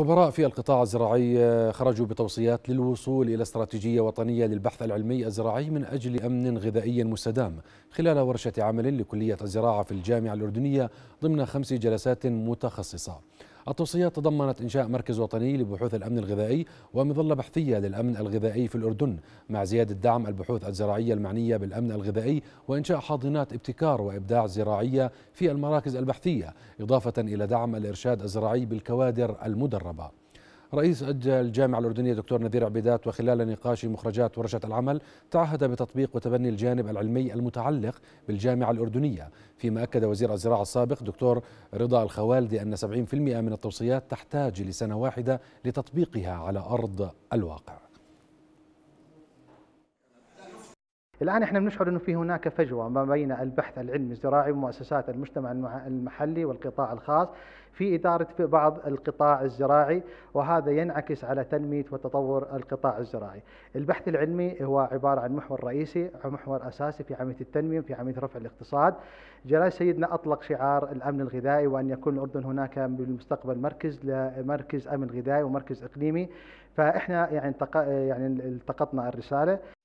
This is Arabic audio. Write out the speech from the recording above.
خبراء في القطاع الزراعي آه، خرجوا بتوصيات للوصول إلى استراتيجية وطنية للبحث العلمي الزراعي من أجل أمن غذائي مستدام خلال ورشة عمل لكلية الزراعة في الجامعة الأردنية ضمن خمس جلسات متخصصة التوصية تضمنت إنشاء مركز وطني لبحوث الأمن الغذائي ومظلة بحثية للأمن الغذائي في الأردن مع زيادة دعم البحوث الزراعية المعنية بالأمن الغذائي وإنشاء حاضنات ابتكار وإبداع زراعية في المراكز البحثية إضافة إلى دعم الإرشاد الزراعي بالكوادر المدربة رئيس الجامعة الأردنية دكتور نذير عبيدات وخلال نقاش مخرجات ورشة العمل تعهد بتطبيق وتبني الجانب العلمي المتعلق بالجامعة الأردنية فيما أكد وزير الزراعة السابق دكتور رضا الخوالدي أن 70% من التوصيات تحتاج لسنة واحدة لتطبيقها على أرض الواقع الآن احنا بنشعر أنه في هناك فجوة ما بين البحث العلمي الزراعي ومؤسسات المجتمع المحلي والقطاع الخاص في إدارة في بعض القطاع الزراعي وهذا ينعكس على تنمية وتطور القطاع الزراعي البحث العلمي هو عبارة عن محور رئيسي محور أساسي في عملية التنمية في عملية رفع الاقتصاد جلال سيدنا أطلق شعار الأمن الغذائي وأن يكون الأردن هناك بالمستقبل مركز لمركز أمن غذائي ومركز إقليمي فإحنا يعني يعني التقطنا الرسالة